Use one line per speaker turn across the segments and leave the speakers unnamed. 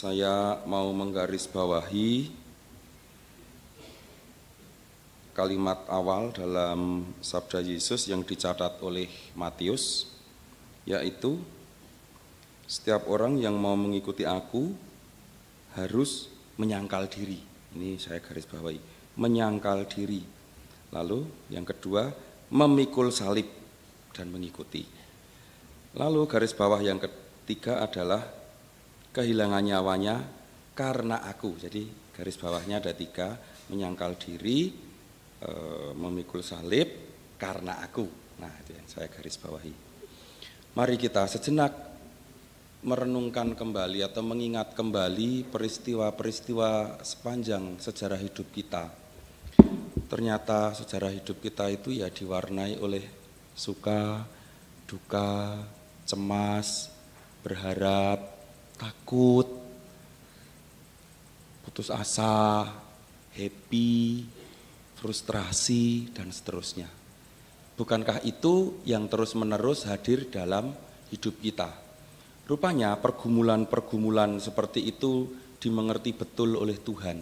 Saya mau menggarisbawahi kalimat awal dalam sabda Yesus yang dicatat oleh Matius yaitu setiap orang yang mau mengikuti aku harus menyangkal diri. Ini saya garis bawahi, menyangkal diri. Lalu yang kedua, memikul salib dan mengikuti. Lalu garis bawah yang ketiga adalah kehilangan nyawanya karena aku. Jadi garis bawahnya ada tiga, menyangkal diri, e, memikul salib karena aku. Nah itu yang saya garis bawahi. Mari kita sejenak merenungkan kembali atau mengingat kembali peristiwa-peristiwa sepanjang sejarah hidup kita. Ternyata sejarah hidup kita itu ya diwarnai oleh suka, duka, cemas, berharap, takut, putus asa, happy, frustrasi, dan seterusnya. Bukankah itu yang terus-menerus hadir dalam hidup kita? Rupanya pergumulan-pergumulan seperti itu dimengerti betul oleh Tuhan.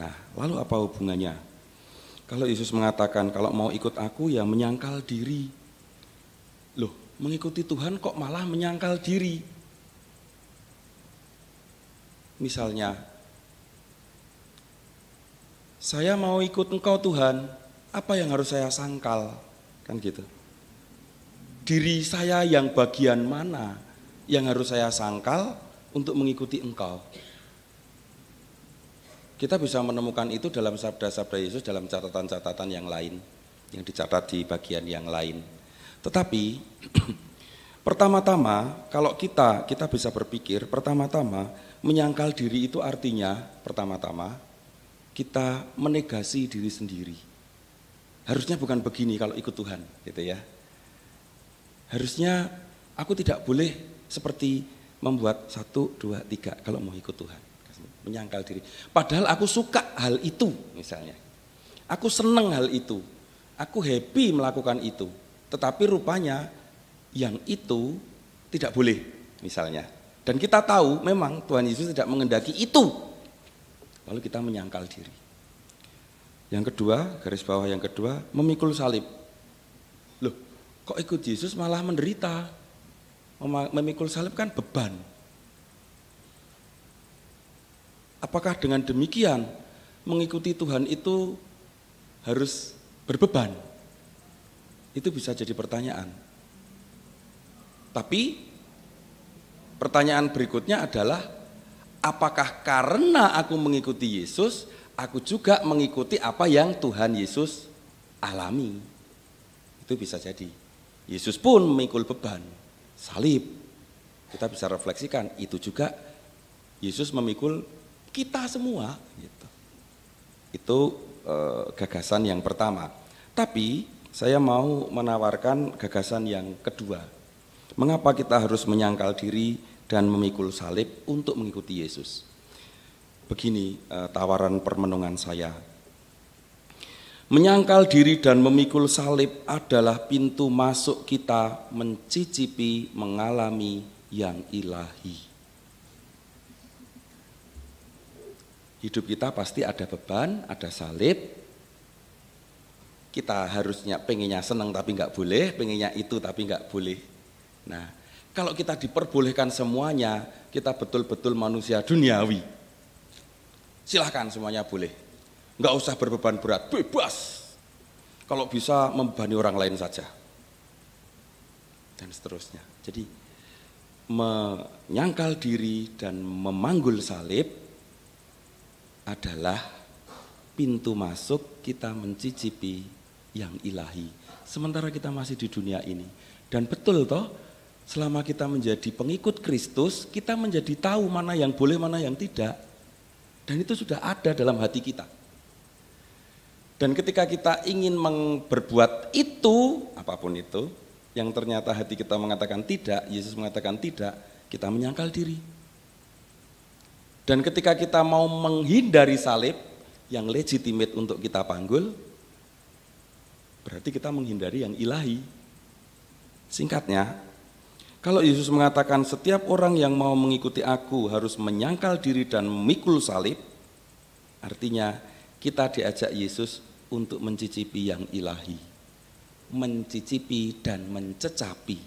Nah, lalu apa hubungannya? Kalau Yesus mengatakan, kalau mau ikut aku ya menyangkal diri. Loh, mengikuti Tuhan kok malah menyangkal diri? Misalnya, saya mau ikut engkau Tuhan, apa yang harus saya sangkal? Kan gitu. Diri saya yang bagian mana yang harus saya sangkal untuk mengikuti engkau? Kita bisa menemukan itu dalam sabda-sabda Yesus, dalam catatan-catatan yang lain, yang dicatat di bagian yang lain. Tetapi Pertama-tama, kalau kita kita bisa berpikir, pertama-tama menyangkal diri itu artinya pertama-tama kita menegasi diri sendiri. Harusnya bukan begini kalau ikut Tuhan, gitu ya. Harusnya aku tidak boleh seperti membuat satu, dua, tiga kalau mau ikut Tuhan. Menyangkal diri. Padahal aku suka hal itu misalnya. Aku seneng hal itu. Aku happy melakukan itu. Tetapi rupanya yang itu tidak boleh misalnya. Dan kita tahu memang Tuhan Yesus tidak mengendaki itu. Lalu kita menyangkal diri. Yang kedua, garis bawah yang kedua, memikul salib. Loh, kok ikut Yesus malah menderita? Memikul salib kan beban. Apakah dengan demikian mengikuti Tuhan itu harus berbeban? Itu bisa jadi pertanyaan. Tapi Pertanyaan berikutnya adalah apakah karena aku mengikuti Yesus, aku juga mengikuti apa yang Tuhan Yesus alami? Itu bisa jadi. Yesus pun memikul beban salib. Kita bisa refleksikan itu juga Yesus memikul kita semua gitu. Itu e, gagasan yang pertama. Tapi saya mau menawarkan gagasan yang kedua Mengapa kita harus menyangkal diri dan memikul salib untuk mengikuti Yesus? Begini uh, tawaran permenungan saya. Menyangkal diri dan memikul salib adalah pintu masuk kita mencicipi, mengalami yang ilahi. Hidup kita pasti ada beban, ada salib. Kita harusnya pengennya senang tapi nggak boleh, pengennya itu tapi nggak boleh Nah, kalau kita diperbolehkan semuanya, kita betul-betul manusia duniawi. Silahkan semuanya boleh. Enggak usah berbeban berat, bebas. Kalau bisa membebani orang lain saja. Dan seterusnya. Jadi menyangkal diri dan memanggul salib adalah pintu masuk kita mencicipi yang ilahi. Sementara kita masih di dunia ini. Dan betul toh Selama kita menjadi pengikut Kristus, kita menjadi tahu mana yang boleh, mana yang tidak. Dan itu sudah ada dalam hati kita. Dan ketika kita ingin berbuat itu, apapun itu, yang ternyata hati kita mengatakan tidak, Yesus mengatakan tidak, kita menyangkal diri. Dan ketika kita mau menghindari salib yang legitimate untuk kita panggul, berarti kita menghindari yang ilahi. Singkatnya, kalau Yesus mengatakan setiap orang yang mau mengikuti aku harus menyangkal diri dan memikul salib, artinya kita diajak Yesus untuk mencicipi yang ilahi. Mencicipi dan mencecapi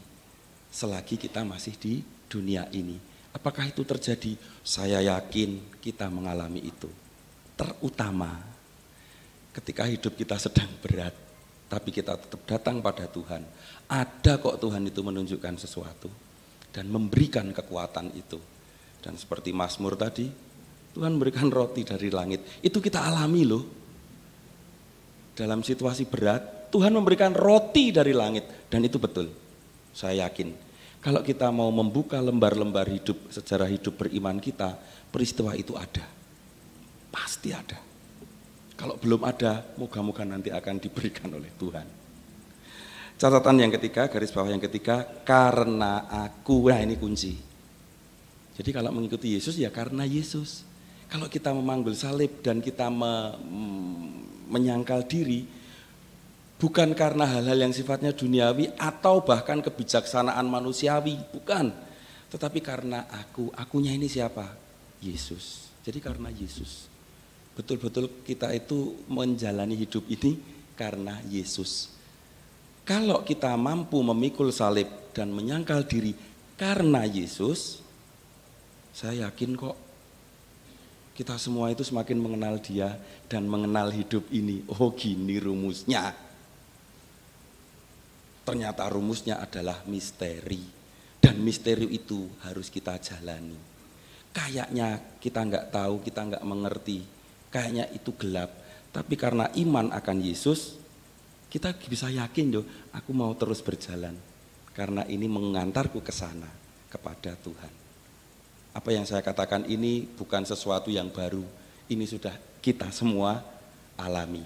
selagi kita masih di dunia ini. Apakah itu terjadi? Saya yakin kita mengalami itu. Terutama ketika hidup kita sedang berat tapi kita tetap datang pada Tuhan. Ada kok Tuhan itu menunjukkan sesuatu dan memberikan kekuatan itu. Dan seperti Mazmur tadi, Tuhan memberikan roti dari langit. Itu kita alami loh. Dalam situasi berat, Tuhan memberikan roti dari langit dan itu betul. Saya yakin. Kalau kita mau membuka lembar-lembar hidup sejarah hidup beriman kita, peristiwa itu ada. Pasti ada. Kalau belum ada, moga-moga nanti akan diberikan oleh Tuhan. Catatan yang ketiga, garis bawah yang ketiga, karena aku, nah ini kunci. Jadi kalau mengikuti Yesus ya karena Yesus. Kalau kita memanggul salib dan kita me, mm, menyangkal diri, bukan karena hal-hal yang sifatnya duniawi atau bahkan kebijaksanaan manusiawi, bukan. Tetapi karena aku, akunya ini siapa? Yesus. Jadi karena Yesus betul-betul kita itu menjalani hidup ini karena Yesus. Kalau kita mampu memikul salib dan menyangkal diri karena Yesus, saya yakin kok kita semua itu semakin mengenal dia dan mengenal hidup ini. Oh gini rumusnya. Ternyata rumusnya adalah misteri. Dan misteri itu harus kita jalani. Kayaknya kita nggak tahu, kita nggak mengerti kayaknya itu gelap. Tapi karena iman akan Yesus, kita bisa yakin loh, aku mau terus berjalan karena ini mengantarku ke sana kepada Tuhan. Apa yang saya katakan ini bukan sesuatu yang baru, ini sudah kita semua alami.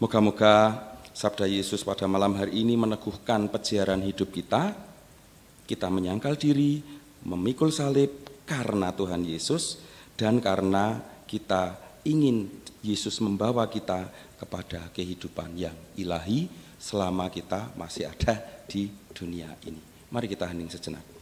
Moga-moga sabda Yesus pada malam hari ini meneguhkan peziaran hidup kita. Kita menyangkal diri, memikul salib karena Tuhan Yesus dan karena kita ingin Yesus membawa kita kepada kehidupan yang ilahi selama kita masih ada di dunia ini. Mari kita hening sejenak.